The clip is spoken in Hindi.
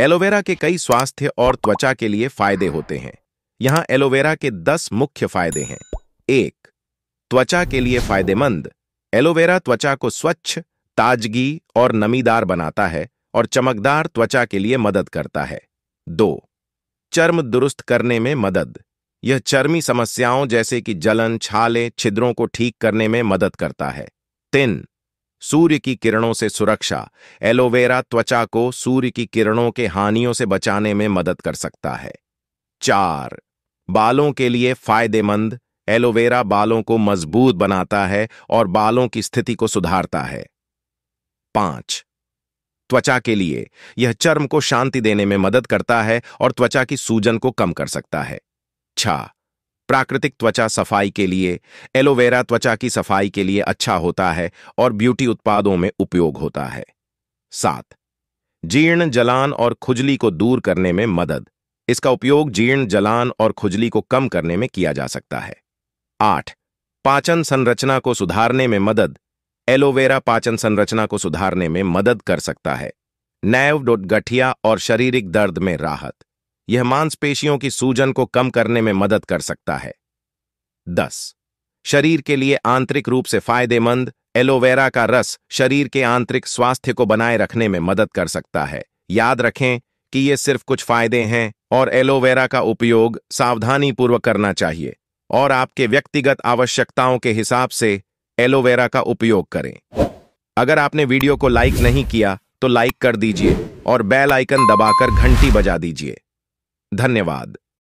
एलोवेरा के कई स्वास्थ्य और त्वचा के लिए फायदे होते हैं यहां एलोवेरा के 10 मुख्य फायदे हैं एक त्वचा के लिए फायदेमंद एलोवेरा त्वचा को स्वच्छ ताजगी और नमीदार बनाता है और चमकदार त्वचा के लिए मदद करता है दो चर्म दुरुस्त करने में मदद यह चर्मी समस्याओं जैसे कि जलन छाले छिद्रों को ठीक करने में मदद करता है तीन सूर्य की किरणों से सुरक्षा एलोवेरा त्वचा को सूर्य की किरणों के हानियों से बचाने में मदद कर सकता है चार बालों के लिए फायदेमंद एलोवेरा बालों को मजबूत बनाता है और बालों की स्थिति को सुधारता है पांच त्वचा के लिए यह चर्म को शांति देने में मदद करता है और त्वचा की सूजन को कम कर सकता है छह प्राकृतिक त्वचा सफाई के लिए एलोवेरा त्वचा की सफाई के लिए अच्छा होता है और ब्यूटी उत्पादों में उपयोग होता है सात जीर्ण जलान और खुजली को दूर करने में मदद इसका उपयोग जीर्ण जलान और खुजली को कम करने में किया जा सकता है आठ पाचन संरचना को सुधारने में मदद एलोवेरा पाचन संरचना को सुधारने में मदद कर सकता है नैव डोट गठिया और शारीरिक दर्द में राहत यह मांसपेशियों की सूजन को कम करने में मदद कर सकता है दस शरीर के लिए आंतरिक रूप से फायदेमंद एलोवेरा का रस शरीर के आंतरिक स्वास्थ्य को बनाए रखने में मदद कर सकता है याद रखें कि ये सिर्फ कुछ फायदे हैं और एलोवेरा का उपयोग सावधानी पूर्वक करना चाहिए और आपके व्यक्तिगत आवश्यकताओं के हिसाब से एलोवेरा का उपयोग करें अगर आपने वीडियो को लाइक नहीं किया तो लाइक कर दीजिए और बेल आइकन दबाकर घंटी बजा दीजिए धन्यवाद